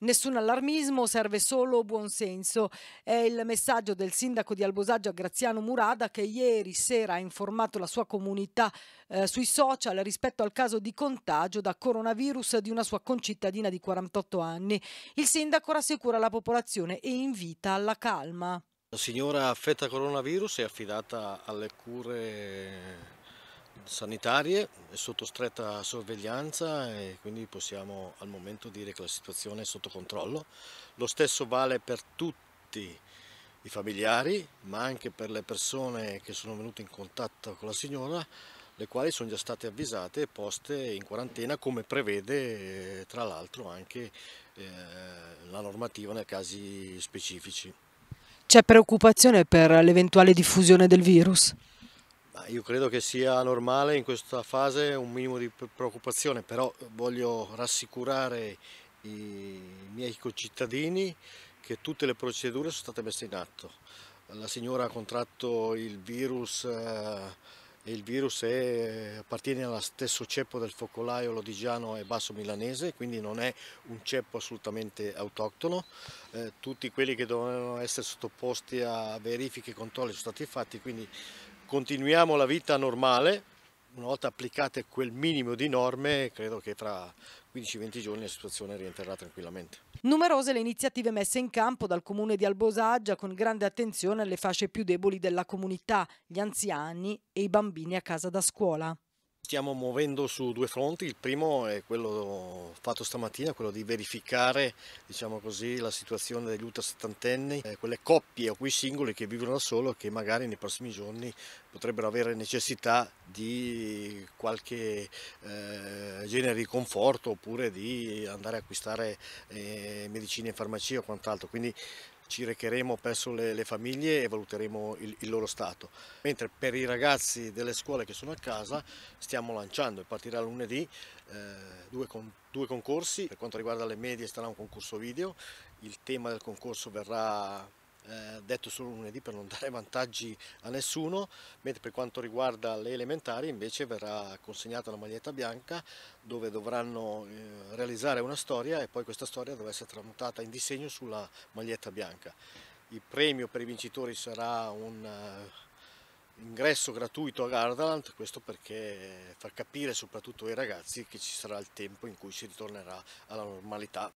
Nessun allarmismo, serve solo buonsenso. È il messaggio del sindaco di Albosaggio Graziano Murada che ieri sera ha informato la sua comunità eh, sui social rispetto al caso di contagio da coronavirus di una sua concittadina di 48 anni. Il sindaco rassicura la popolazione e invita alla calma. La signora affetta coronavirus è affidata alle cure sanitarie è sotto stretta sorveglianza e quindi possiamo al momento dire che la situazione è sotto controllo. Lo stesso vale per tutti i familiari ma anche per le persone che sono venute in contatto con la signora le quali sono già state avvisate e poste in quarantena come prevede eh, tra l'altro anche eh, la normativa nei casi specifici. C'è preoccupazione per l'eventuale diffusione del virus? io credo che sia normale in questa fase un minimo di preoccupazione, però voglio rassicurare i miei concittadini che tutte le procedure sono state messe in atto. La signora ha contratto il virus eh, e il virus è, appartiene allo stesso ceppo del focolaio lodigiano e basso milanese, quindi non è un ceppo assolutamente autoctono. Eh, tutti quelli che dovevano essere sottoposti a verifiche e controlli sono stati fatti, quindi continuiamo la vita normale, una volta applicate quel minimo di norme, credo che tra 15-20 giorni la situazione rientrerà tranquillamente. Numerose le iniziative messe in campo dal comune di Albosaggia con grande attenzione alle fasce più deboli della comunità, gli anziani e i bambini a casa da scuola. Stiamo muovendo su due fronti, il primo è quello fatto stamattina, quello di verificare diciamo così, la situazione degli ultra settantenni, eh, quelle coppie o quei singoli che vivono da solo e che magari nei prossimi giorni potrebbero avere necessità di qualche eh, genere di conforto oppure di andare a acquistare eh, medicine in farmacia o quant'altro. Quindi ci recheremo presso le, le famiglie e valuteremo il, il, loro stato. Mentre per i ragazzi delle scuole che sono a casa stiamo lanciando, partirà lunedì, eh, due, con, due concorsi, per quanto riguarda le medie sarà un concorso video, il tema del concorso verrà eh, detto solo lunedì per non dare vantaggi a nessuno, mentre per quanto riguarda le elementari invece verrà consegnata la maglietta bianca dove dovranno eh, realizzare una storia e poi questa storia dovrà essere tramutata in disegno sulla maglietta bianca. Il premio per i vincitori sarà un eh, ingresso gratuito a Gardaland, questo perché far capire soprattutto ai ragazzi che ci sarà il tempo in cui si ritornerà alla normalità.